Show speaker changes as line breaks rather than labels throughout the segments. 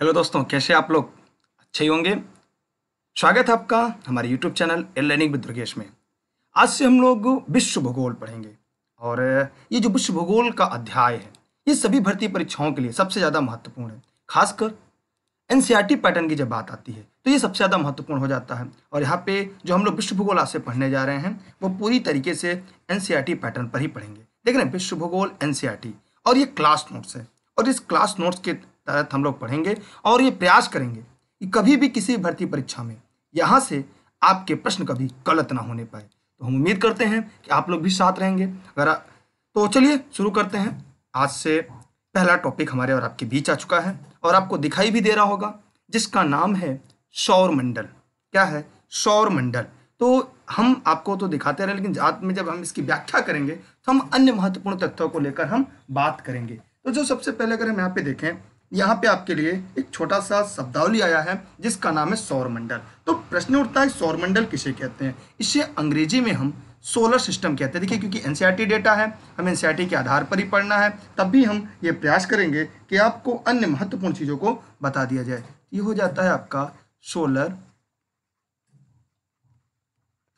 hello दोस्तों कैसे आप लोग अच्छे ही होंगे स्वागत है आपका हमारे YouTube channel L learning with Durgesh में आज से हम लोग विश्व भूगोल पढ़ेंगे और ये जो विश्व भूगोल का अध्याय है ये सभी भर्ती परीक्षाओं के लिए सबसे ज़्यादा महत्वपूर्ण है खासकर एन पैटर्न e की जब बात आती है तो ये सबसे ज़्यादा महत्वपूर्ण हो जाता है और यहाँ पर जो हम लोग विश्व भूगोल आज से पढ़ने जा रहे हैं वो पूरी तरीके से एन पैटर्न e पर ही पढ़ेंगे देख रहे हैं विश्व भूगोल एन e और ये क्लास नोट्स है और इस क्लास नोट्स के तहत हम लोग पढ़ेंगे और ये प्रयास करेंगे कि कभी भी किसी भर्ती परीक्षा में यहाँ से आपके प्रश्न कभी गलत ना होने पाए तो हम उम्मीद करते हैं कि आप लोग भी साथ रहेंगे अगर तो चलिए शुरू करते हैं आज से पहला टॉपिक हमारे और आपके बीच आ चुका है और आपको दिखाई भी दे रहा होगा जिसका नाम है सौर मंडल क्या है सौर मंडल तो हम आपको तो दिखाते रहे लेकिन जात में जब हम इसकी व्याख्या करेंगे तो हम अन्य महत्वपूर्ण तथ्यों को लेकर हम बात करेंगे तो जो सबसे पहले अगर हम यहाँ पे देखें यहाँ पे आपके लिए एक छोटा सा शब्दावली आया है जिसका नाम है सौरमंडल तो प्रश्न उठता है सौरमंडल किसे कहते हैं इसे अंग्रेजी में हम सोलर सिस्टम कहते हैं देखिए क्योंकि एनसीईआरटी डेटा e है हमें एनसीईआरटी e के आधार पर ही पढ़ना है तब भी हम ये प्रयास करेंगे कि आपको अन्य महत्वपूर्ण चीज़ों को बता दिया जाए ये हो जाता है आपका सोलर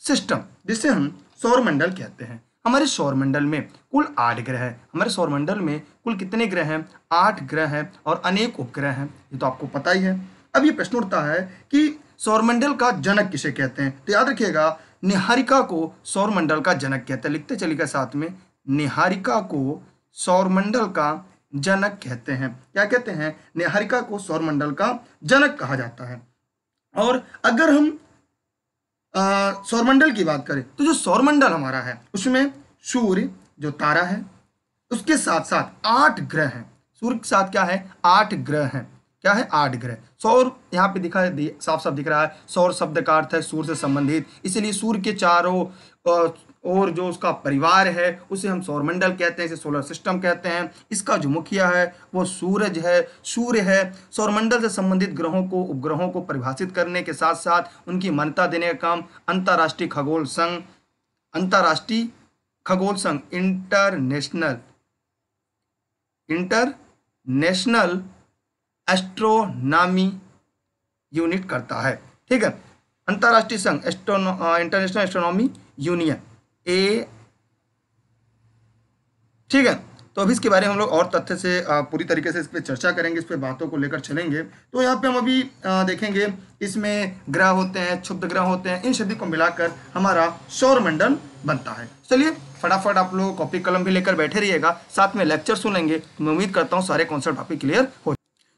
सिस्टम जिसे हम सौरमंडल कहते हैं हमारे सौरमंडल में कुल आठ ग्रह है हमारे सौरमंडल में कुल कितने ग्रह हैं आठ ग्रह हैं और अनेक उपग्रह हैं ये तो आपको पता ही है अब ये प्रश्न उठता है कि सौरमंडल का जनक किसे कहते हैं तो याद रखिएगा निहारिका को सौरमंडल का जनक कहते हैं लिखते चलिएगा साथ में निहारिका को सौरमंडल का जनक कहते हैं क्या कहते हैं निहारिका को सौरमंडल का जनक कहा जाता है और अगर हम सौरमंडल की बात करें तो जो सौरमंडल हमारा है उसमें सूर्य जो तारा है उसके साथ साथ आठ ग्रह हैं सूर्य के साथ क्या है आठ ग्रह हैं क्या है आठ ग्रह सौर यहाँ पे दिखा साफ साफ दिख रहा है सौर शब्द का अर्थ है सूर्य से संबंधित इसीलिए सूर्य के चारों और जो उसका परिवार है उसे हम सौरमंडल कहते हैं इसे सोलर सिस्टम कहते हैं इसका जो मुखिया है वो सूरज है सूर्य है सौरमंडल से संबंधित ग्रहों को उपग्रहों को परिभाषित करने के साथ साथ उनकी मान्यता देने का काम अंतर्राष्ट्रीय खगोल संघ अंतर्राष्ट्रीय खगोल संघ इंटरनेशनल इंटरनेशनल एस्ट्रोनॉमी यूनिट करता है ठीक है अंतर्राष्ट्रीय संघ astro international astronomy union A ठीक है तो अभी इसके बारे में हम लोग और तथ्य से पूरी तरीके से इस पर चर्चा करेंगे इस पर बातों को लेकर चलेंगे तो यहाँ पे हम अभी देखेंगे इसमें ग्रह होते हैं क्षुब्ध ग्रह होते हैं इन सभी को मिलाकर हमारा सौर मंडल बनता है चलिए फटाफट आप लोग कॉपी कलम भी लेकर बैठे रहिएगा साथ में लेक्चर सुनेंगे तो मैं उम्मीद करता हूँ सारे कॉन्सेप्ट आपके क्लियर हो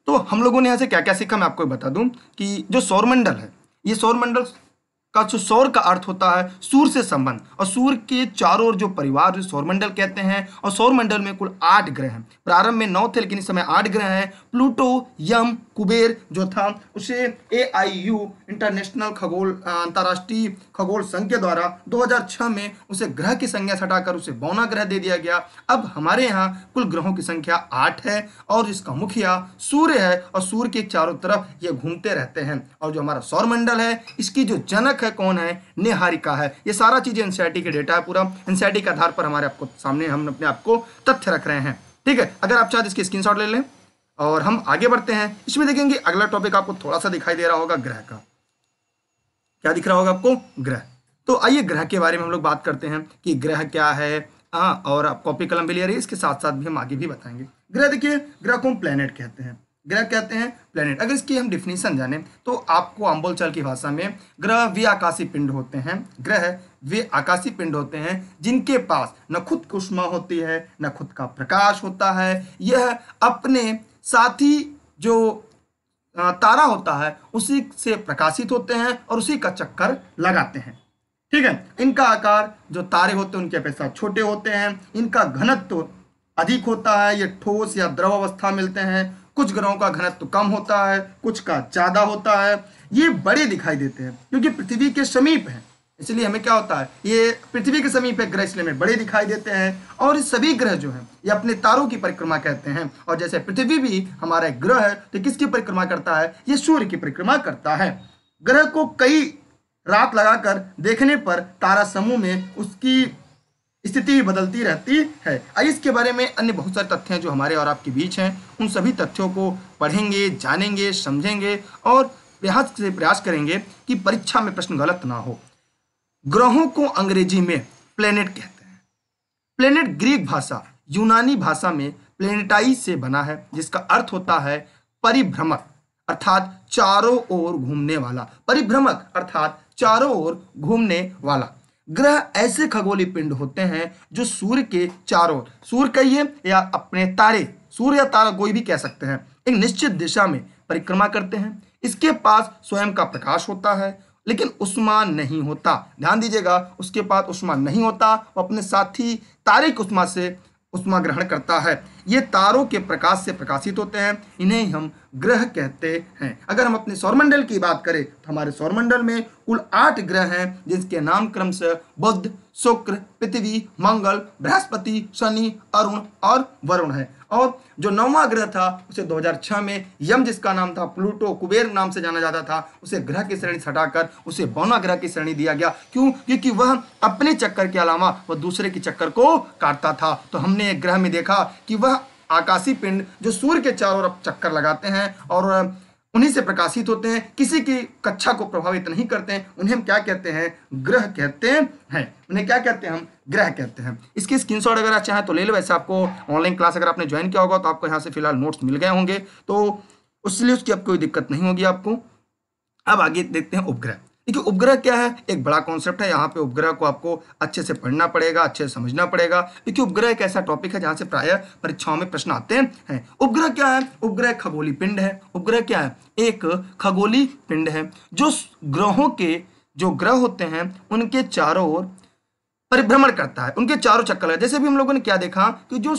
तो हम लोगों ने यहाँ से क्या क्या सीखा मैं आपको बता दूँ कि जो सौरमंडल है ये सौरमंडल का जो सौर का अर्थ होता है सूर्य से संबंध और सूर्य के चारों ओर जो परिवार जो सौरमंडल कहते हैं और सौरमंडल में कुल आठ ग्रह हैं प्रारंभ में नौ थे लेकिन इस समय आठ ग्रह हैं प्लूटो यम कुबेर जो था उसे ए आई यू इंटरनेशनल खगोल अंतर्राष्ट्रीय खगोल संघ के द्वारा 2006 में उसे ग्रह की संज्ञा से हटाकर उसे बौना ग्रह दे दिया गया अब हमारे यहाँ कुल ग्रहों की संख्या आठ है और इसका मुखिया सूर्य है और सूर्य के चारों तरफ ये घूमते रहते हैं और जो हमारा सौरमंडल है इसकी जो जनक लेखक है कौन है निहारिका है ये सारा चीज़ें एनसीआईटी के डेटा है पूरा एनसीआईटी के आधार पर हमारे आपको सामने हम अपने आपको तथ्य रख रहे हैं ठीक है अगर आप चाहते तो इसकी स्क्रीन ले लें और हम आगे बढ़ते हैं इसमें देखेंगे अगला टॉपिक आपको थोड़ा सा दिखाई दे रहा होगा ग्रह का क्या दिख रहा होगा आपको ग्रह तो आइए ग्रह के बारे में हम लोग बात करते हैं कि ग्रह क्या है हाँ और आप कॉपी कलम भी ले रही है इसके साथ साथ भी हम आगे भी बताएंगे ग्रह देखिए ग्रह को हम प्लेनेट कहते हैं ग्रह कहते हैं प्लेनेट अगर इसकी हम डिफिनीशन जाने तो आपको आम्बोलचल की भाषा में ग्रह वे आकाशी पिंड होते हैं ग्रह वे आकाशीय पिंड होते हैं जिनके पास न खुद कुष्मा होती है न खुद का प्रकाश होता है यह अपने साथी जो तारा होता है उसी से प्रकाशित होते हैं और उसी का चक्कर लगाते हैं ठीक है इनका आकार जो तारे होते हैं उनके अपेक्षा छोटे होते हैं इनका घनत्व तो अधिक होता है ये ठोस या द्रव अवस्था मिलते हैं कुछ ग्रहों का घनत्व कम होता है कुछ का ज़्यादा होता है ये बड़े दिखाई देते हैं क्योंकि पृथ्वी के समीप है इसलिए हमें क्या होता है ये पृथ्वी के समीप है ग्रह इसलिए हमें बड़े दिखाई देते हैं और सभी ग्रह जो हैं ये अपने तारों की परिक्रमा कहते हैं और जैसे पृथ्वी भी हमारा एक ग्रह है तो किसकी परिक्रमा करता है ये सूर्य की परिक्रमा करता है ग्रह को कई रात लगाकर देखने पर तारा समूह में उसकी स्थिति बदलती रहती है इसके बारे में अन्य बहुत सारे तथ्य हैं जो हमारे और आपके बीच हैं उन सभी तथ्यों को पढ़ेंगे जानेंगे समझेंगे और प्रयास से प्रयास करेंगे कि परीक्षा में प्रश्न गलत ना हो ग्रहों को अंग्रेजी में प्लेनेट कहते हैं प्लेनेट ग्रीक भाषा यूनानी भाषा में प्लेनेटाई से बना है जिसका अर्थ होता है परिभ्रमक अर्थात चारों ओर घूमने वाला परिभ्रमक अर्थात चारों ओर घूमने वाला ग्रह ऐसे खगोलीय पिंड होते हैं जो सूर्य के चारों सूर्य कहिए या अपने तारे सूर्य या तारा कोई भी कह सकते हैं एक निश्चित दिशा में परिक्रमा करते हैं इसके पास स्वयं का प्रकाश होता है लेकिन उष्मा नहीं होता ध्यान दीजिएगा उसके पास उष्मा नहीं होता वो अपने साथी तारे की उष्मा से उष्मा ग्रहण करता है ये तारों के प्रकाश से प्रकाशित होते हैं इन्हें हम ग्रह कहते हैं अगर हम अपने सौरमंडल की बात करें तो हमारे सौरमंडल में कुल आठ ग्रह हैं जिसके नाम क्रम से बुद्ध शुक्र पृथ्वी मंगल बृहस्पति शनि अरुण और वरुण है और जो नौवा ग्रह था उसे 2006 में यम जिसका नाम था प्लूटो कुबेर नाम से जाना जाता था उसे ग्रह की श्रेणी से हटाकर उसे बौना ग्रह की श्रेणी दिया गया क्यों क्योंकि वह अपने चक्कर के अलावा वह दूसरे के चक्कर को काटता था तो हमने एक ग्रह में देखा कि वह आकाशीय पिंड जो सूर्य के चारों ओर चक्कर लगाते हैं और उन्हीं से प्रकाशित होते हैं किसी की कक्षा को प्रभावित नहीं करते हैं उन्हें हम क्या कहते हैं ग्रह कहते हैं उन्हें क्या कहते हैं हम ग्रह कहते हैं इसकी स्क्रीनशॉट अगर अच्छा है तो ले लो वैसे आपको ऑनलाइन क्लास अगर आपने ज्वाइन किया होगा तो आपको यहाँ से फिलहाल नोट्स मिल गए होंगे तो उसलिए उसकी अब कोई दिक्कत नहीं होगी आपको अब आगे देखते हैं उपग्रह देखिए उपग्रह क्या है एक बड़ा कॉन्सेप्ट है यहाँ पे उपग्रह को आपको अच्छे से पढ़ना पड़ेगा अच्छे से समझना पड़ेगा देखिए उपग्रह एक ऐसा टॉपिक है जहाँ से प्राय परीक्षाओं में प्रश्न आते हैं उपग्रह क्या है उपग्रह खगोली पिंड है उपग्रह क्या है एक खगोली पिंड है जो ग्रहों के जो ग्रह होते हैं उनके चारों ओर परिभ्रमण करता है उनके चारों चक्कर लगा जैसे भी हम लोगों ने क्या देखा कि जो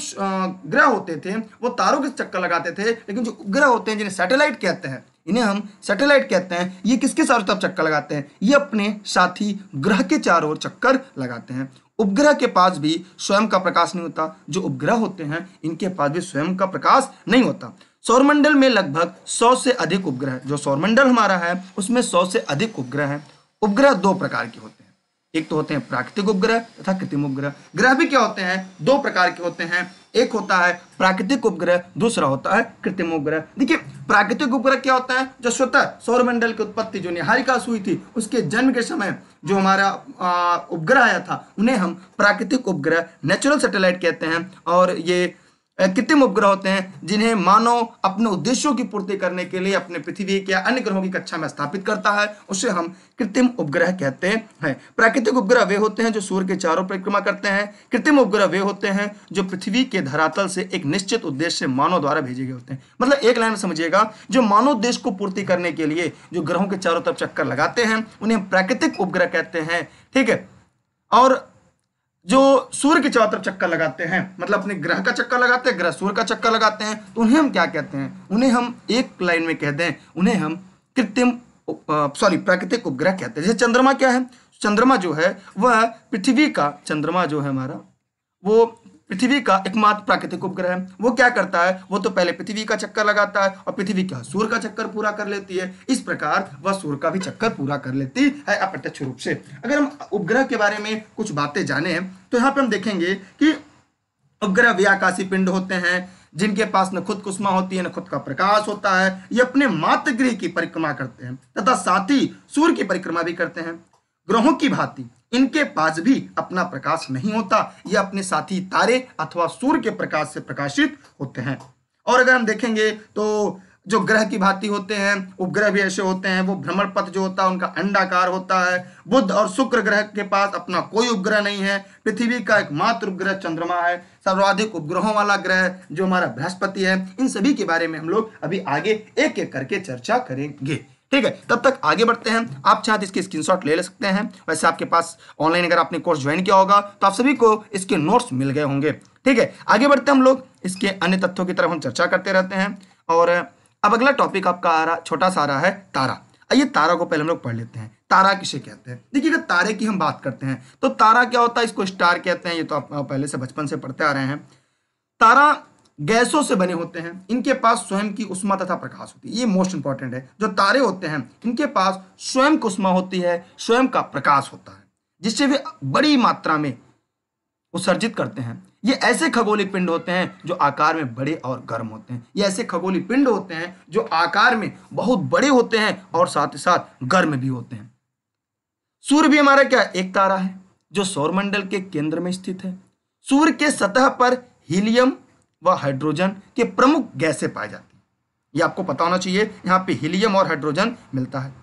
ग्रह होते थे वो तारों के चक्कर लगाते थे लेकिन जो ग्रह होते हैं जिन्हें सैटेलाइट कहते हैं इन्हें हम सैटेलाइट कहते हैं ये किसके चारों तरफ चक्कर लगाते हैं ये अपने साथी ग्रह के चारों ओर चक्कर लगाते हैं उपग्रह के पास भी स्वयं का प्रकाश नहीं होता जो उपग्रह होते हैं इनके पास भी स्वयं का प्रकाश नहीं होता सौरमंडल में लगभग 100 से अधिक उपग्रह जो सौरमंडल हमारा है उसमें 100 से अधिक उपग्रह हैं उपग्रह दो प्रकार के होते हैं एक तो होते हैं प्राकृतिक उपग्रह तथा कृत्रिम उपग्रह ग्रह भी क्या होते हैं दो प्रकार के होते हैं एक होता है प्राकृतिक उपग्रह दूसरा होता है कृत्रिम उपग्रह देखिए प्राकृतिक उपग्रह क्या होता है जो स्वतः सौरमंडल की उत्पत्ति जो निहारिका हुई थी उसके जन्म के समय जो हमारा उपग्रह आया था उन्हें हम प्राकृतिक उपग्रह नेचुरल सैटेलाइट कहते हैं और ये कृत्रिम उपग्रह होते हैं जिन्हें मानव अपने उद्देश्यों की पूर्ति करने के लिए अपने पृथ्वी के अन्य ग्रहों की कक्षा में स्थापित करता है उसे हम कृत्रिम उपग्रह कहते हैं प्राकृतिक उपग्रह वे होते हैं जो सूर्य के चारों परिक्रमा करते हैं कृत्रिम उपग्रह वे होते हैं जो पृथ्वी के धरातल से एक निश्चित उद्देश्य से मानव द्वारा भेजे गए होते हैं मतलब एक लाइन समझिएगा जो मानव उद्देश्य को पूर्ति करने के लिए जो ग्रहों के चारों तरफ चक्कर लगाते हैं उन्हें प्राकृतिक उपग्रह कहते हैं ठीक है और जो सूर्य के चौथा चक्कर लगाते हैं मतलब अपने ग्रह का चक्कर लगाते हैं ग्रह सूर्य का चक्कर लगाते हैं तो उन्हें हम क्या कहते हैं उन्हें हम एक लाइन में कहते हैं उन्हें हम कृत्रिम सॉरी प्राकृतिक उपग्रह कहते हैं जैसे चंद्रमा क्या है चंद्रमा जो है वह पृथ्वी का चंद्रमा जो है हमारा वो पृथ्वी का एकमात्र प्राकृतिक उपग्रह है वो क्या करता है वो तो पहले पृथ्वी का चक्कर लगाता है और पृथ्वी क्या सूर्य का चक्कर पूरा कर लेती है इस प्रकार वह सूर्य का भी चक्कर पूरा कर लेती है अप्रत्यक्ष रूप से अगर हम उपग्रह के बारे में कुछ बातें जाने तो यहाँ पे हम देखेंगे कि उपग्रह व्याकाशी पिंड होते हैं जिनके पास न खुद कुष्मा होती है न खुद का प्रकाश होता है ये अपने मातृगृह की परिक्रमा करते हैं तथा साथ ही सूर्य की परिक्रमा भी करते हैं ग्रहों की भांति इनके पास भी अपना प्रकाश नहीं होता ये अपने साथी तारे अथवा सूर्य के प्रकाश से प्रकाशित होते हैं और अगर हम देखेंगे तो जो ग्रह की भांति होते हैं उपग्रह भी ऐसे होते हैं वो भ्रमण पथ जो होता है उनका अंडाकार होता है बुध और शुक्र ग्रह के पास अपना कोई उपग्रह नहीं है पृथ्वी का एकमात्र उपग्रह चंद्रमा है सर्वाधिक उपग्रहों वाला ग्रह जो हमारा बृहस्पति है इन सभी के बारे में हम लोग अभी आगे एक एक करके चर्चा करेंगे ठीक है तब तक आगे बढ़ते हैं आप चाहते इसके स्क्रीनशॉट ले ले सकते हैं वैसे आपके पास ऑनलाइन अगर आपने कोर्स ज्वाइन किया होगा तो आप सभी को इसके नोट्स मिल गए होंगे ठीक है आगे बढ़ते हैं हम लोग इसके अन्य तथ्यों की तरफ हम चर्चा करते रहते हैं और अब अगला टॉपिक आपका आ रहा छोटा सा आ रहा है तारा आइए तारा को पहले हम लोग पढ़ लेते हैं तारा किसे कहते हैं देखिए अगर तारे की हम बात करते हैं तो तारा क्या होता है इसको स्टार कहते हैं ये तो आप पहले से बचपन से पढ़ते आ रहे हैं तारा गैसों से बने होते हैं इनके पास स्वयं की उष्मा तथा प्रकाश होती है ये मोस्ट इंपॉर्टेंट है जो तारे होते हैं इनके पास स्वयं की उष्मा होती है स्वयं का प्रकाश होता है जिससे वे बड़ी मात्रा में उत्सर्जित करते हैं ये ऐसे खगोलीय पिंड होते हैं जो आकार में बड़े और गर्म होते हैं ये ऐसे खगोलीय पिंड होते हैं जो आकार में बहुत बड़े होते हैं और साथ ही साथ गर्म भी होते हैं सूर्य भी हमारा क्या एक तारा है जो सौरमंडल के केंद्र में स्थित है सूर्य के सतह पर हीलियम व हाइड्रोजन के प्रमुख गैसें पाए जाती हैं ये आपको पता होना चाहिए यहाँ पे हीलियम और हाइड्रोजन मिलता है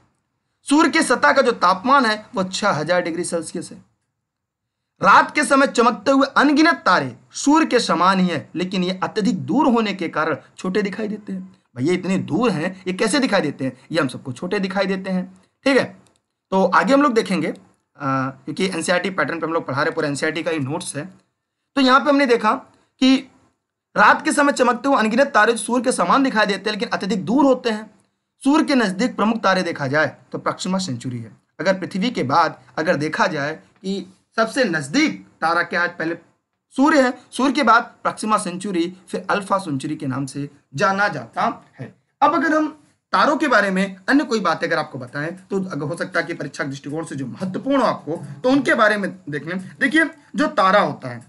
सूर्य के सतह का जो तापमान है वह छह हजार डिग्री सेल्सियस है रात के समय चमकते हुए अनगिनत तारे सूर्य के समान ही है लेकिन ये अत्यधिक दूर होने के कारण छोटे दिखाई देते हैं भैया इतने दूर हैं ये कैसे दिखाई देते हैं ये हम सबको छोटे दिखाई देते हैं ठीक है तो आगे हम लोग देखेंगे क्योंकि एनसीईआरटी पैटर्न e पे हम लोग पढ़ा रहे पूरे एनसीईआरटी e का ही नोट्स है तो यहाँ पे हमने देखा कि रात के समय चमकते हुए अनगिनत तारे सूर्य के समान दिखाई देते हैं लेकिन अत्यधिक दूर होते हैं सूर्य के नज़दीक प्रमुख तारे देखा जाए तो प्रक्षिमा सेंचुरी है अगर पृथ्वी के बाद अगर देखा जाए कि सबसे नज़दीक तारा क्या है पहले सूर्य है सूर्य के बाद प्रक्षिमा सेंचुरी फिर अल्फा सेंचुरी के नाम से जाना जाता है अब अगर हम तारों के बारे में अन्य कोई बातें अगर आपको बताएं तो अगर हो सकता है कि परीक्षा दृष्टिकोण से जो महत्वपूर्ण हो आपको तो उनके बारे में देख लें देखिए जो तारा होता है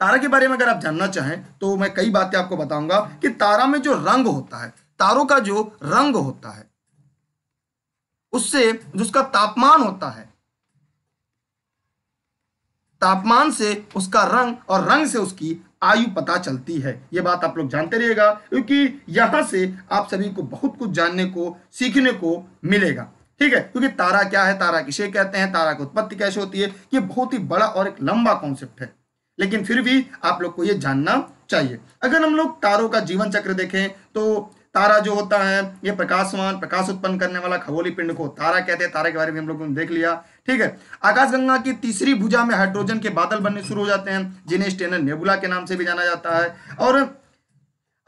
तारा के बारे में अगर आप जानना चाहें तो मैं कई बातें आपको बताऊंगा कि तारा में जो रंग होता है तारों का जो रंग होता है उससे जो उसका तापमान होता है तापमान से उसका रंग और रंग से उसकी आयु पता चलती है ये बात आप लोग जानते रहिएगा क्योंकि यहां से आप सभी को बहुत कुछ जानने को सीखने को मिलेगा ठीक है क्योंकि तारा क्या है तारा किसे कहते हैं तारा की उत्पत्ति कैसे होती है ये बहुत ही बड़ा और एक लंबा कॉन्सेप्ट है लेकिन फिर भी आप लोग को ये जानना चाहिए अगर हम लोग तारों का जीवन चक्र देखें तो तारा जो होता है ये प्रकाशवान प्रकाश उत्पन्न करने वाला खगोली पिंड को तारा कहते हैं तारे के बारे में हम लोगों ने देख लिया ठीक है आकाशगंगा की तीसरी भुजा में हाइड्रोजन के बादल बनने शुरू हो जाते हैं जिन्हें स्टेनर नेबुला के नाम से भी जाना जाता है और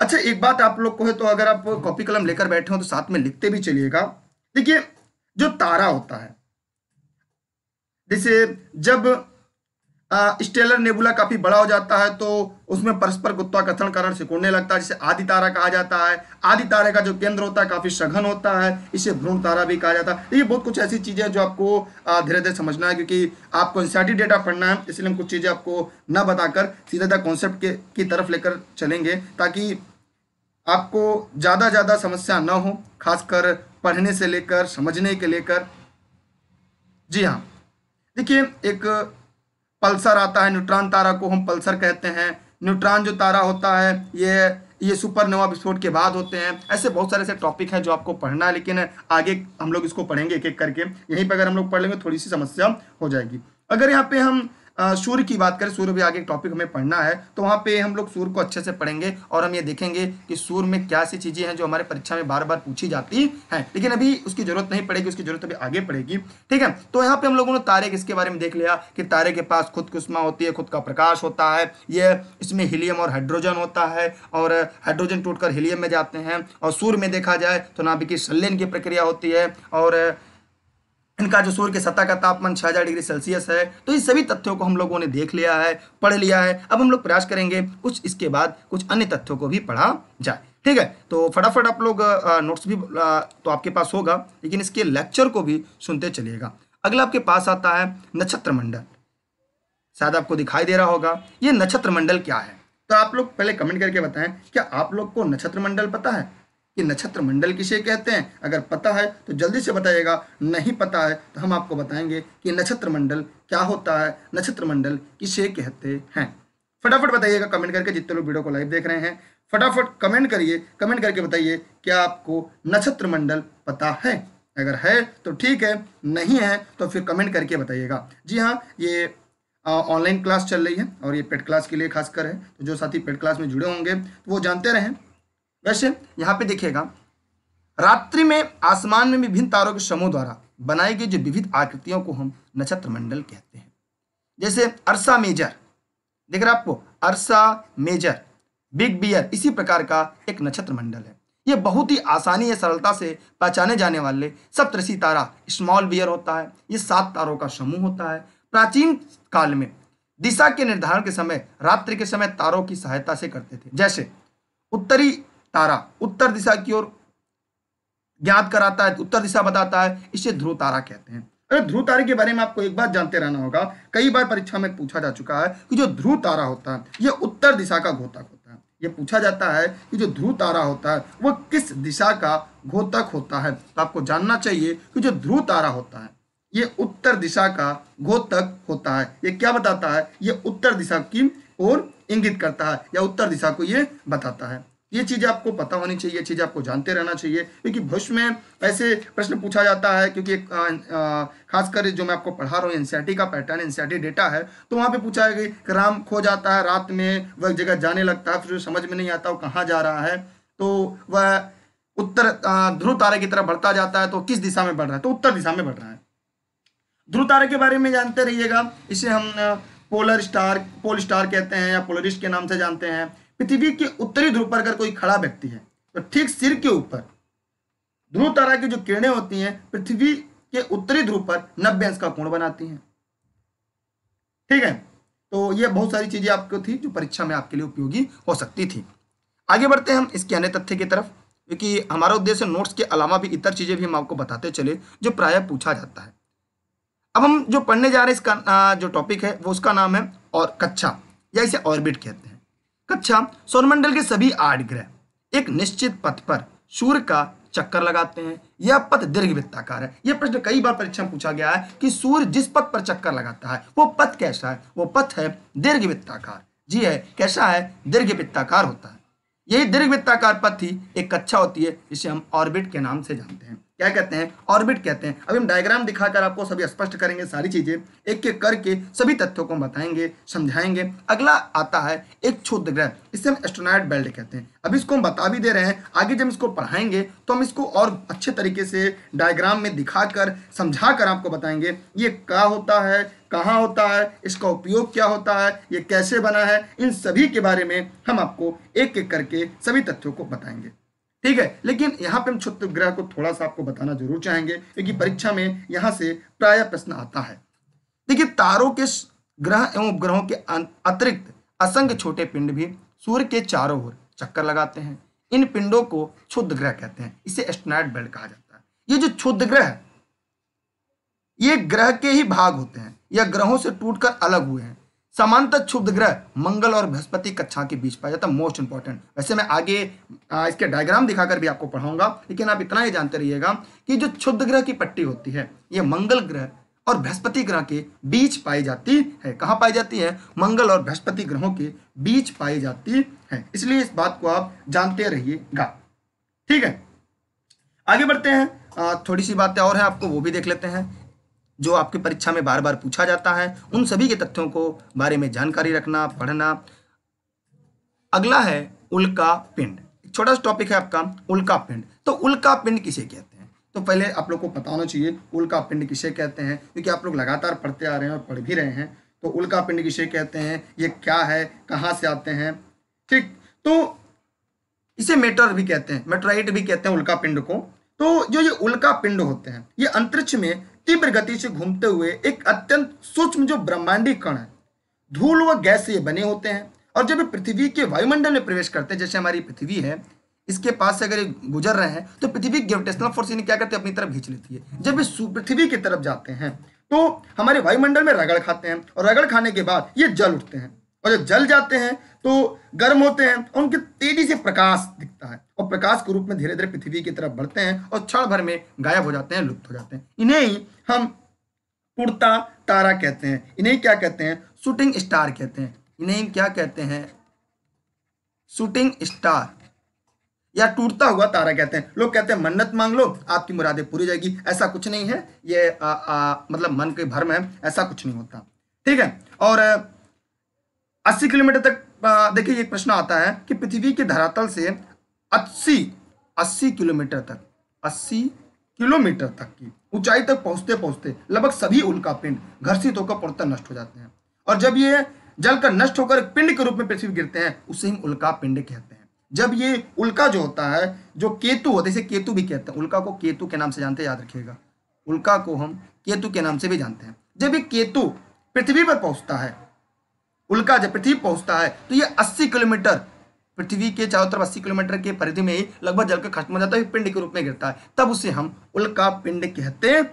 अच्छा एक बात आप लोग को है तो अगर आप कॉपी कलम लेकर बैठे हो तो साथ में लिखते भी चलिएगा देखिए जो तारा होता है जैसे जब स्टेलर नेबुला काफी बड़ा हो जाता है तो उसमें परस्पर गुत्वाकथन कारण सिकुड़ने लगता है जिसे आदि तारा कहा जाता है आदि तारे का जो केंद्र होता है काफी सघन होता है इसे भ्रूण तारा भी कहा जाता है ये बहुत कुछ ऐसी चीजें जो आपको धीरे धीरे समझना है क्योंकि आपको एनसीआरटी डेटा पढ़ना है इसलिए हम कुछ चीजें आपको न बताकर सीधे सीधा कॉन्सेप्ट के की तरफ लेकर चलेंगे ताकि आपको ज़्यादा ज़्यादा समस्या ना हो खासकर पढ़ने से लेकर समझने के लेकर जी हाँ देखिए एक पल्सर आता है न्यूट्रॉन तारा को हम पल्सर कहते हैं न्यूट्रॉन जो तारा होता है ये ये सुपरनोवा विस्फोट के बाद होते हैं ऐसे बहुत सारे ऐसे टॉपिक हैं जो आपको पढ़ना है लेकिन आगे हम लोग इसको पढ़ेंगे एक एक करके यहीं पर अगर हम लोग पढ़ लेंगे थोड़ी सी समस्या हो जाएगी अगर यहाँ पे हम सूर्य की बात करें सूर्य भी आगे टॉपिक हमें पढ़ना है तो वहाँ पे हम लोग सूर्य को अच्छे से पढ़ेंगे और हम ये देखेंगे कि सूर्य में क्या सी चीज़ें हैं जो हमारे परीक्षा में बार बार पूछी जाती हैं लेकिन अभी उसकी जरूरत नहीं पड़ेगी उसकी जरूरत अभी आगे पड़ेगी ठीक है तो यहाँ पर हम लोगों ने तारे इसके बारे में देख लिया कि तारे के पास खुद कुश्मा होती है खुद का प्रकाश होता है ये इसमें हीलियम और हाइड्रोजन होता है और हाइड्रोजन टूट हीलियम में जाते हैं और सूर्य में देखा जाए तो नाभिकीय संलयन की प्रक्रिया होती है और इनका जो सूर्य की सतह का तापमान छः हज़ार डिग्री सेल्सियस है तो इस सभी तथ्यों को हम लोगों ने देख लिया है पढ़ लिया है अब हम लोग प्रयास करेंगे कुछ इसके बाद कुछ अन्य तथ्यों को भी पढ़ा जाए ठीक है तो फटाफट आप लोग नोट्स भी तो आपके पास होगा लेकिन इसके लेक्चर को भी सुनते चलिएगा अगला आपके पास आता है नक्षत्र मंडल शायद आपको दिखाई दे रहा होगा ये नक्षत्र मंडल क्या है तो आप लोग पहले कमेंट करके बताएं क्या आप लोग को नक्षत्र मंडल पता है कि नक्षत्र मंडल किसे कहते हैं अगर पता है तो जल्दी से बताइएगा नहीं पता है तो हम आपको बताएंगे कि नक्षत्र मंडल क्या होता है नक्षत्र मंडल किसे कहते हैं फटाफट बताइएगा कमेंट करके जितने लोग वीडियो को लाइव देख रहे हैं फटाफट कमेंट करिए कमेंट करके बताइए क्या आपको नक्षत्र मंडल पता है अगर है तो ठीक है नहीं है तो फिर कमेंट करके बताइएगा जी हाँ ये ऑनलाइन क्लास चल रही है और ये पेड क्लास के लिए खासकर है तो जो साथी पेड क्लास में जुड़े होंगे तो वो जानते रहें वैसे यहाँ पे देखिएगा रात्रि में आसमान में विभिन्न तारों के समूह द्वारा बनाई गई जो विविध आकृतियों को हम नक्षत्र मंडल कहते हैं जैसे अरसा मेजर देख रहे आपको अरसा मेजर बिग बियर इसी प्रकार का एक नक्षत्र मंडल है ये बहुत ही आसानी या सरलता से पहचाने जाने वाले सप्तऋषि तारा स्मॉल बियर होता है ये सात तारों का समूह होता है प्राचीन काल में दिशा के निर्धारण के समय रात्रि के समय तारों की सहायता से करते थे जैसे उत्तरी तारा उत्तर दिशा की ओर ज्ञात कराता है उत्तर दिशा बताता है इसे ध्रुव तारा कहते हैं अरे ध्रुव तारे के बारे में आपको एक बात जानते रहना होगा कई बार परीक्षा में पूछा जा चुका है कि जो ध्रुव तारा होता है यह उत्तर दिशा का घोतक होता है यह पूछा जाता है कि जो ध्रुव तारा होता है वह किस दिशा का घोतक होता है तो आपको जानना चाहिए कि जो ध्रुव तारा होता है ये उत्तर दिशा का घोतक होता है ये क्या बताता है ये उत्तर दिशा की ओर इंगित करता है या उत्तर दिशा को ये बताता है ये चीज आपको पता होनी चाहिए चीज आपको जानते रहना चाहिए क्योंकि भविष्य में ऐसे प्रश्न पूछा जाता है क्योंकि खासकर जो मैं आपको पढ़ा रहा हूँ एनसीआरटी का पैटर्न एनसीआरटी डेटा है तो वहां पे पूछा है कि राम खो जाता है रात में वह जगह जाने लगता है फिर समझ में नहीं आता वो कहाँ जा रहा है तो वह उत्तर ध्रुव तारे की तरह बढ़ता जाता है तो किस दिशा में बढ़ रहा है तो उत्तर दिशा में बढ़ रहा है ध्रुव तारे के बारे में जानते रहिएगा इसे हम पोलर स्टार पोल स्टार कहते हैं या पोलरिस्ट के नाम से जानते हैं पृथ्वी के उत्तरी ध्रुव पर अगर कोई खड़ा व्यक्ति है तो ठीक सिर के ऊपर ध्रुव तारा की जो किरणें होती हैं पृथ्वी के उत्तरी ध्रुव पर नब्बे अंश का कोण बनाती हैं ठीक है तो ये बहुत सारी चीजें आपको थी जो परीक्षा में आपके लिए उपयोगी हो सकती थी आगे बढ़ते हैं हम इसके अन्य तथ्य की तरफ क्योंकि हमारा उद्देश्य नोट्स के अलावा भी इतर चीजें भी हम आपको बताते चले जो प्राय पूछा जाता है अब हम जो पढ़ने जा रहे हैं इसका जो टॉपिक है वो उसका नाम है और कच्छा या इसे ऑर्बिट कहते हैं कक्षा सौरमंडल के सभी आठ ग्रह एक निश्चित पथ पर सूर्य का चक्कर लगाते हैं यह पथ दीर्घ वित्ताकार है यह प्रश्न कई बार परीक्षा में पूछा गया है कि सूर्य जिस पथ पर चक्कर लगाता है वो पथ कैसा है वो पथ है दीर्घ वित्ताकार जी है कैसा है दीर्घ वित्ताकार होता है यही दीर्घ वित्ताकार पथ ही एक कक्षा होती है जिसे हम ऑर्बिट के नाम से जानते हैं क्या कहते हैं ऑर्बिट कहते हैं अभी हम डायग्राम दिखाकर आपको सभी स्पष्ट करेंगे सारी चीजें एक एक करके सभी तथ्यों को बताएंगे समझाएंगे अगला आता है एक क्षुद्र ग्रह इसे हम एस्ट्रोनाइट बेल्ट कहते हैं अभी इसको हम बता भी दे रहे हैं आगे जब इसको पढ़ाएंगे तो हम इसको और अच्छे तरीके से डायग्राम में दिखाकर समझा कर आपको बताएंगे ये क्या होता है कहाँ होता है इसका उपयोग क्या होता है ये कैसे बना है इन सभी के बारे में हम आपको एक एक करके सभी तथ्यों को बताएंगे ठीक है लेकिन यहाँ पे हम क्षुद्र ग्रह को थोड़ा सा आपको बताना जरूर चाहेंगे क्योंकि परीक्षा में यहाँ से प्राय प्रश्न आता है देखिए तारों के ग्रह एवं उपग्रहों के अं-, अतिरिक्त असंख्य छोटे पिंड भी सूर्य के चारों ओर चक्कर लगाते हैं इन पिंडों को क्षुद्र ग्रह कहते हैं इसे एस्टनाइट बेल्ट कहा जाता है ये जो क्षुद्र ग्रह ये ग्रह के ही भाग होते हैं या ग्रहों से टूटकर अलग हुए हैं समांतर क्षुब्ध ग्रह मंगल और बृहस्पति कक्षा के बीच पाया जाता है मोस्ट इंपॉर्टेंट वैसे मैं आगे आ, इसके डायग्राम दिखाकर भी आपको पढ़ाऊंगा लेकिन आप इतना ही जानते रहिएगा कि जो क्षुब्ध ग्रह की पट्टी होती है ये मंगल ग्रह और बृहस्पति ग्रह के बीच पाई जाती है कहाँ पाई जाती है मंगल और बृहस्पति ग्रहों के बीच पाई जाती है इसलिए इस बात को आप जानते रहिएगा ठीक है आगे बढ़ते हैं आ, थोड़ी सी बातें और हैं आपको वो भी देख लेते हैं जो आपके परीक्षा में बार बार पूछा जाता है उन सभी के तथ्यों को बारे में जानकारी रखना पढ़ना अगला है उल्का पिंड छोटा सा टॉपिक है आपका उल्का पिंड तो उल्का पिंड किसे कहते हैं तो पहले आप लोग को पता होना चाहिए उल्का पिंड किसे कहते हैं क्योंकि आप लोग लगातार पढ़ते आ रहे हैं और पढ़ भी रहे हैं तो उल्का पिंड किसे कहते हैं ये क्या है कहाँ से आते हैं ठीक तो इसे मेटर भी कहते हैं मेटराइट भी कहते हैं उल्का पिंड को तो जो ये उल्का पिंड होते हैं ये अंतरिक्ष में तीव्र गति से घूमते हुए एक अत्यंत सूक्ष्म जो ब्रह्मांडी कण है धूल व गैस से ये बने होते हैं और जब ये पृथ्वी के वायुमंडल में प्रवेश करते हैं जैसे हमारी पृथ्वी है इसके पास से अगर ये गुजर रहे हैं तो पृथ्वी ग्रेविटेशनल फोर्स इन्हें क्या करती है अपनी तरफ खींच लेती है जब ये पृथ्वी की तरफ जाते हैं तो हमारे वायुमंडल में रगड़ खाते हैं और रगड़ खाने के बाद ये जल उठते हैं और जब जल जाते हैं तो गर्म होते हैं तो उनके तेजी से प्रकाश दिखता है और प्रकाश के रूप में धीरे धीरे पृथ्वी की तरफ बढ़ते हैं और क्षण भर में गायब हो जाते हैं लुप्त हो जाते हैं इन्हें ही हम टूटता तारा कहते हैं इन्हें क्या कहते हैं शूटिंग स्टार कहते हैं इन्हें क्या कहते हैं शूटिंग स्टार या टूटता हुआ तारा कहते हैं लोग कहते हैं मन्नत मांग लो आपकी मुरादें पूरी जाएगी ऐसा कुछ नहीं है ये आ, आ, मतलब मन के भर्म है ऐसा कुछ नहीं होता ठीक है और अस्सी किलोमीटर तक देखिए ये प्रश्न आता है कि पृथ्वी के धरातल से अस्सी अस्सी किलोमीटर तक अस्सी किलोमीटर तक की ऊंचाई तक पहुंचते पहुंचते लगभग सभी उल्का पिंड घर्षित होकर पूर्णतः नष्ट हो जाते हैं और जब ये जलकर नष्ट होकर पिंड के रूप में पृथ्वी गिरते हैं उसे हम उल्का पिंड कहते हैं जब ये उल्का जो होता है जो केतु होता है इसे केतु भी कहते हैं उल्का को केतु के नाम से जानते हैं याद रखिएगा उल्का को हम केतु के नाम से भी जानते हैं जब ये केतु पृथ्वी पर पहुंचता है उल्का जब पृथ्वी पहुंचता है तो ये 80 किलोमीटर पृथ्वी के चारों तरफ 80 किलोमीटर के परिधि में ही लगभग जल का खत्म हो जाता है पिंड के रूप में गिरता है तब उसे हम उल्का पिंड कहते हैं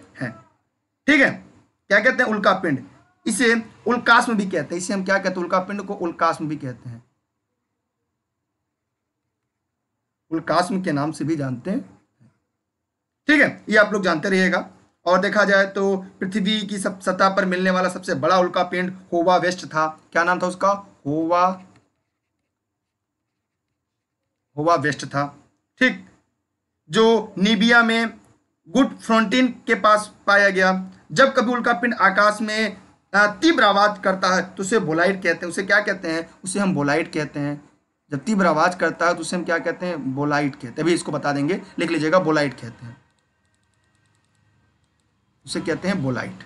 ठीक है क्या कहते हैं उल्का पिंड इसे उल्कास्म भी कहते हैं इसे हम क्या कहते हैं उल्का पिंड को उल्कास्म भी कहते हैं उल्काश्म के नाम से भी जानते हैं ठीक है ये आप लोग जानते रहिएगा और देखा जाए तो पृथ्वी की सब सतह पर मिलने वाला सबसे बड़ा उल्का पिंड होवा वेस्ट था क्या नाम था उसका होवा होवा वेस्ट था ठीक जो नीबिया में गुड फ्रंटिन के पास पाया गया जब कभी उल्का पिंड आकाश में तीव्र आवाज करता है तो उसे बोलाइट कहते हैं उसे क्या कहते हैं उसे हम बोलाइट कहते हैं जब तीव्र आवाज करता है तो उसे हम क्या कहते हैं बोलाइट कहते हैं अभी इसको बता देंगे लिख लीजिएगा बोलाइट कहते हैं उसे कहते हैं बोलाइट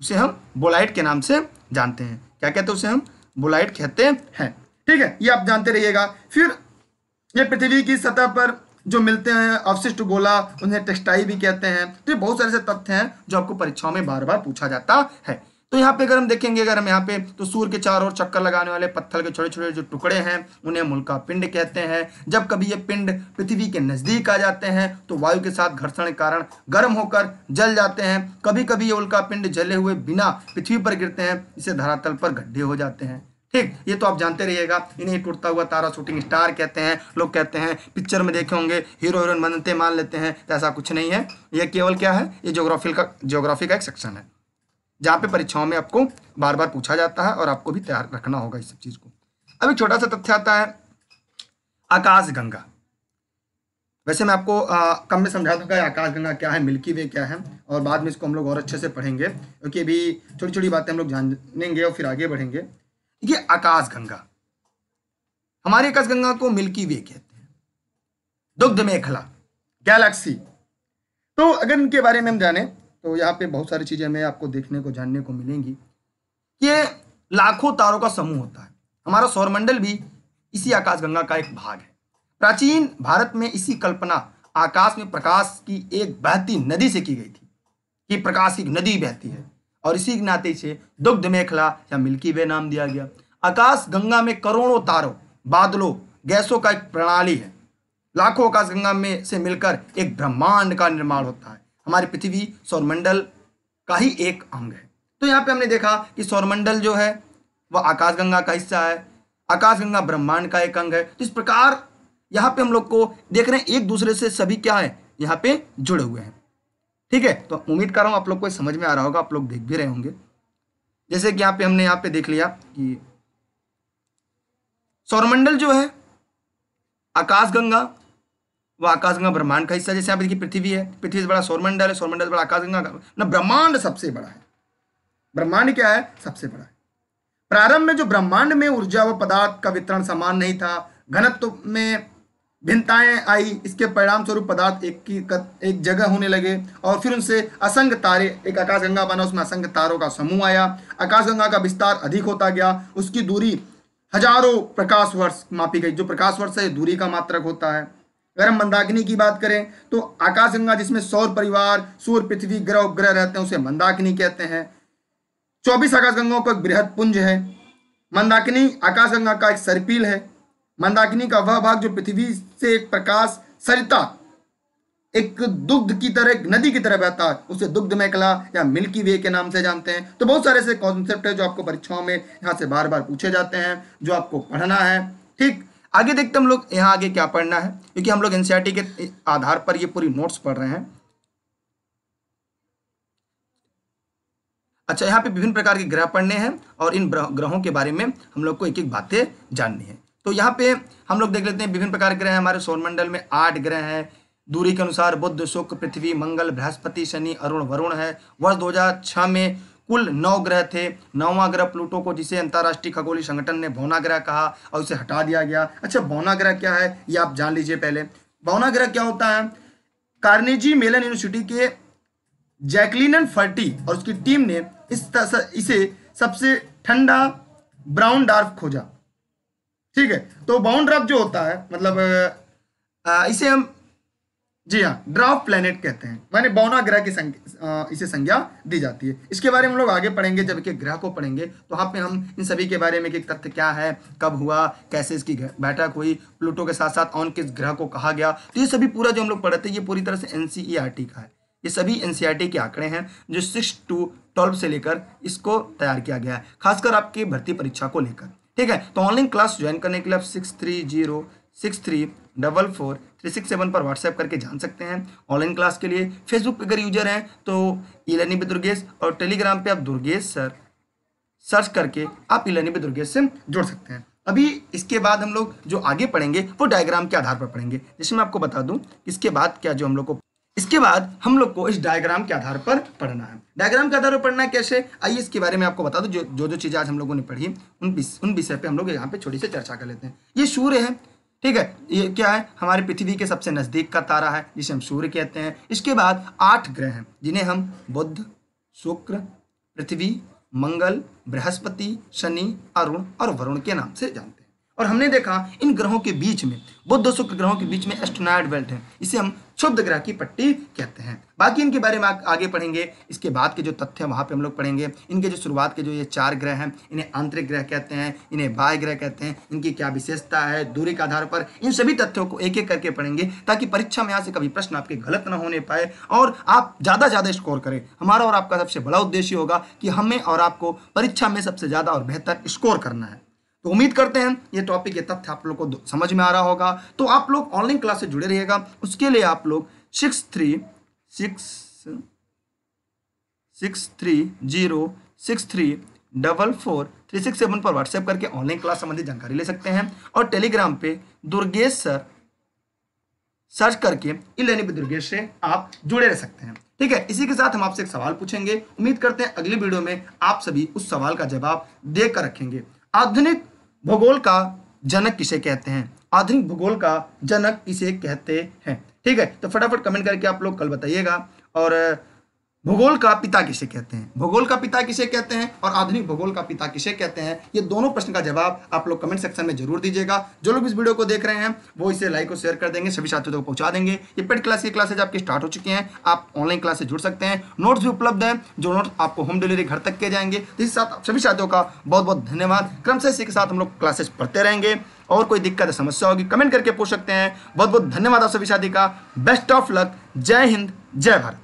उसे हम बोलाइट के नाम से जानते हैं क्या कहते हैं उसे हम बोलाइट कहते हैं ठीक है ये आप जानते रहिएगा फिर ये पृथ्वी की सतह पर जो मिलते हैं अवशिष्ट गोला उन्हें टेक्सटाइल भी कहते हैं तो ये बहुत सारे से तथ्य हैं जो आपको परीक्षाओं में बार बार पूछा जाता है तो यहाँ पे अगर हम देखेंगे अगर हम यहाँ पे तो सूर्य के चारों ओर चक्कर लगाने वाले पत्थर के छोटे छोटे जो टुकड़े हैं उन्हें मुल्का पिंड कहते हैं जब कभी ये पिंड पृथ्वी के नजदीक आ जाते हैं तो वायु के साथ घर्षण के कारण गर्म होकर जल जाते हैं कभी कभी ये उल्का पिंड जले हुए बिना पृथ्वी पर गिरते हैं इसे धरातल पर गड्ढे हो जाते हैं ठीक ये तो आप जानते रहिएगा इन्हें टूटता हुआ तारा शूटिंग स्टार कहते हैं लोग कहते हैं पिक्चर में देखे होंगे हीरो हीरोइन बनते मान लेते हैं ऐसा कुछ नहीं है यह केवल क्या है ये जोग्राफी का जोग्राफी का एक सेक्शन है जहाँ पे परीक्षाओं में आपको बार बार पूछा जाता है और आपको भी तैयार रखना होगा इस सब चीज़ को अब एक छोटा सा तथ्य आता है आकाश गंगा वैसे मैं आपको आ, कम में समझा दूंगा आकाश गंगा क्या है मिल्की वे क्या है और बाद में इसको हम लोग और अच्छे से पढ़ेंगे क्योंकि अभी छोटी छोटी बातें हम लोग जानेंगे और फिर आगे बढ़ेंगे ये आकाश गंगा हमारी आकाश गंगा को मिल्की वे कहते हैं दुग्ध मेखला गैलेक्सी तो अगर इनके बारे में हम जाने तो यहाँ पे बहुत सारी चीज़ें हमें आपको देखने को जानने को मिलेंगी ये लाखों तारों का समूह होता है हमारा सौरमंडल भी इसी आकाशगंगा का एक भाग है प्राचीन भारत में इसी कल्पना आकाश में प्रकाश की एक बहती नदी से की गई थी कि प्रकाश की नदी बहती है और इसी नाते से दुग्ध मेखला या मिल्की वे नाम दिया गया आकाश गंगा में करोड़ों तारों बादलों गैसों का एक प्रणाली है लाखों आकाश गंगा में से मिलकर एक ब्रह्मांड का निर्माण होता है हमारी पृथ्वी सौरमंडल का ही एक अंग है तो यहाँ पे हमने देखा कि सौरमंडल जो है वह आकाशगंगा का हिस्सा है आकाशगंगा ब्रह्मांड का एक अंग है तो इस प्रकार यहाँ पे हम लोग को देख रहे हैं एक दूसरे से सभी क्या है यहाँ पे जुड़े हुए हैं ठीक है तो उम्मीद कर रहा हूँ आप लोग को समझ में आ रहा होगा आप लोग देख भी रहे होंगे जैसे कि यहाँ पे हमने यहाँ पे देख लिया कि सौरमंडल जो है आकाशगंगा वो आकाशगंगा ब्रह्मांड का हिस्सा जैसे पर देखिए पृथ्वी है पृथ्वी से बड़ा सौरमंडल है सौरमंडल से बड़ा आकाशगंगा ना ब्रह्मांड सबसे बड़ा है ब्रह्मांड क्या है सबसे बड़ा है प्रारंभ में जो ब्रह्मांड में ऊर्जा व पदार्थ का वितरण समान नहीं था घनत्व में भिन्नताएं आई इसके परिणाम स्वरूप पदार्थ एक की एक जगह होने लगे और फिर उनसे असंग तारे एक आकाशगंगा बना उसमें असंग तारों का समूह आया आकाशगंगा का विस्तार अधिक होता गया उसकी दूरी हजारों प्रकाश वर्ष मापी गई जो प्रकाश वर्ष है दूरी का मात्रक होता है अगर हम मंदाकिनी की बात करें तो आकाशगंगा जिसमें सौर परिवार सूर पृथ्वी ग्रह उपग्रह रहते हैं उसे मंदाकिनी कहते हैं चौबीस आकाशगंगाओं का एक बृहद पुंज है मंदाकिनी आकाशगंगा का एक सरपील है मंदाकिनी का वह भाग जो पृथ्वी से एक प्रकाश सरिता एक दुग्ध की तरह एक नदी की तरह बहता है उसे दुग्ध मैकला या मिल्की वे के नाम से जानते हैं तो बहुत सारे ऐसे कॉन्सेप्ट है जो आपको परीक्षाओं में यहाँ से बार बार पूछे जाते हैं जो आपको पढ़ना है ठीक आगे देखते हम लोग यहाँ आगे क्या पढ़ना है क्योंकि हम लोग एनसीईआरटी के आधार पर ये पूरी नोट्स पढ़ रहे हैं अच्छा यहाँ पे विभिन्न प्रकार के ग्रह पढ़ने हैं और इन ग्रहों के बारे में हम लोग को एक एक बातें जाननी है तो यहाँ पे हम लोग देख लेते हैं विभिन्न प्रकार के ग्रह हमारे सौरमंडल में आठ ग्रह हैं दूरी के अनुसार बुद्ध शुक्र पृथ्वी मंगल बृहस्पति शनि अरुण वरुण है वर्ष दो में कुल नौ ग्रह थे नौवां ग्रह प्लूटो को जिसे अंतर्राष्ट्रीय खगोलीय संगठन ने भौना ग्रह कहा और उसे हटा दिया गया अच्छा भौना ग्रह क्या है ये आप जान लीजिए पहले भौना ग्रह क्या होता है कार्नेजी मेलन यूनिवर्सिटी के जैकलिन फर्टी और उसकी टीम ने इस इसे सबसे ठंडा ब्राउन डार्फ खोजा ठीक है तो ब्राउन डार्फ जो होता है मतलब आ, इसे हम जी हाँ ड्राफ्ट प्लेनेट कहते हैं माने बौना ग्रह की संग, इसे संज्ञा दी जाती है इसके बारे में हम लोग आगे पढ़ेंगे जब के ग्रह को पढ़ेंगे तो यहाँ पे हम इन सभी के बारे में कि तथ्य क्या है कब हुआ कैसे इसकी बैठक हुई प्लूटो के साथ साथ ऑन किस ग्रह को कहा गया तो ये सभी पूरा जो हम लोग पढ़ते हैं ये पूरी तरह से एन e का है ये सभी एन e के आंकड़े हैं जो सिक्स टू ट्वेल्व से लेकर इसको तैयार किया गया है खासकर आपकी भर्ती परीक्षा को लेकर ठीक है तो ऑनलाइन क्लास ज्वाइन करने के लिए आप six three zero six three double four three six seven पर व्हाट्सएप करके जान सकते हैं ऑनलाइन क्लास के लिए फेसबुक पर अगर यूजर हैं तो ई लर्निंग विद दुर्गेश और टेलीग्राम पे आप दुर्गेश सर सर्च करके आप ई लर्निंग विद दुर्गेश से जुड़ सकते हैं अभी इसके बाद हम लोग जो आगे पढ़ेंगे वो डायग्राम के आधार पर पढ़ेंगे जिसमें आपको बता दूं इसके बाद क्या जो हम लोग को इसके बाद हम लोग को इस डायग्राम के आधार पर पढ़ना है डायग्राम के आधार पर पढ़ना कैसे आइए इसके बारे में आपको बता दूं जो जो जो चीज़ें आज हम लोगों ने पढ़ी उन विषय पे हम लोग यहाँ पे छोटी सी चर्चा कर लेते हैं ये सूर्य है ठीक है ये क्या है हमारे पृथ्वी के सबसे नज़दीक का तारा है जिसे हम सूर्य कहते हैं इसके बाद आठ ग्रह हैं जिन्हें हम बुद्ध शुक्र पृथ्वी मंगल बृहस्पति शनि अरुण और वरुण के नाम से जानते हैं और हमने देखा इन ग्रहों के बीच में बुद्ध शुक्र ग्रहों के बीच में एस्ट्रोनाइड बेल्ट है इसे हम क्षुब्ध ग्रह की पट्टी कहते हैं बाकी इनके बारे में आगे पढ़ेंगे इसके बाद के जो तथ्य वहाँ पे हम लोग पढ़ेंगे इनके जो शुरुआत के जो ये चार ग्रह हैं इन्हें आंतरिक ग्रह कहते हैं इन्हें बाह्य ग्रह कहते हैं इनकी क्या विशेषता है दूरी के आधार पर इन सभी तथ्यों को एक एक करके पढ़ेंगे ताकि परीक्षा में यहाँ से कभी प्रश्न आपके गलत ना होने पाए और आप ज़्यादा ज़्यादा स्कोर करें हमारा और आपका सबसे बड़ा उद्देश्य होगा कि हमें और आपको परीक्षा में सबसे ज़्यादा और बेहतर स्कोर करना है तो उम्मीद करते हैं ये टॉपिक ये तथ्य आप लोग को समझ में आ रहा होगा तो आप लोग ऑनलाइन क्लास से जुड़े रहिएगा उसके लिए आप लोग six three six six three zero six three double four three six seven पर व्हाट्सएप करके ऑनलाइन क्लास संबंधी जानकारी ले सकते हैं और टेलीग्राम पे दुर्गेश सर सर्च करके इलेनी दुर्गेश से आप जुड़े रह सकते हैं ठीक है इसी के साथ हम आपसे एक सवाल पूछेंगे उम्मीद करते हैं अगली वीडियो में आप सभी उस सवाल का जवाब देकर रखेंगे आधुनिक भूगोल का जनक किसे कहते हैं आधुनिक भूगोल का जनक किसे कहते हैं ठीक है तो फटाफट कमेंट करके आप लोग कल बताइएगा और भूगोल का पिता किसे कहते हैं भूगोल का पिता किसे कहते हैं और आधुनिक भूगोल का पिता किसे कहते हैं ये दोनों प्रश्न का जवाब आप लोग कमेंट सेक्शन में जरूर दीजिएगा जो लोग इस वीडियो को देख रहे हैं वो इसे लाइक और शेयर कर देंगे सभी साथियों तक पहुंचा देंगे ये पेड क्लास की क्लासेज आपकी स्टार्ट हो चुके हैं आप ऑनलाइन क्लास से जुड़ सकते हैं नोट्स भी उपलब्ध हैं जो नोट्स आपको होम डिलीवरी घर तक किए जाएंगे इस साथ सभी साथियों का बहुत बहुत धन्यवाद क्रम से इसी के साथ हम लोग क्लासेज पढ़ते रहेंगे और कोई दिक्कत समस्या होगी कमेंट करके पूछ सकते हैं बहुत बहुत धन्यवाद आप सभी शादी का बेस्ट ऑफ लक जय हिंद जय भारत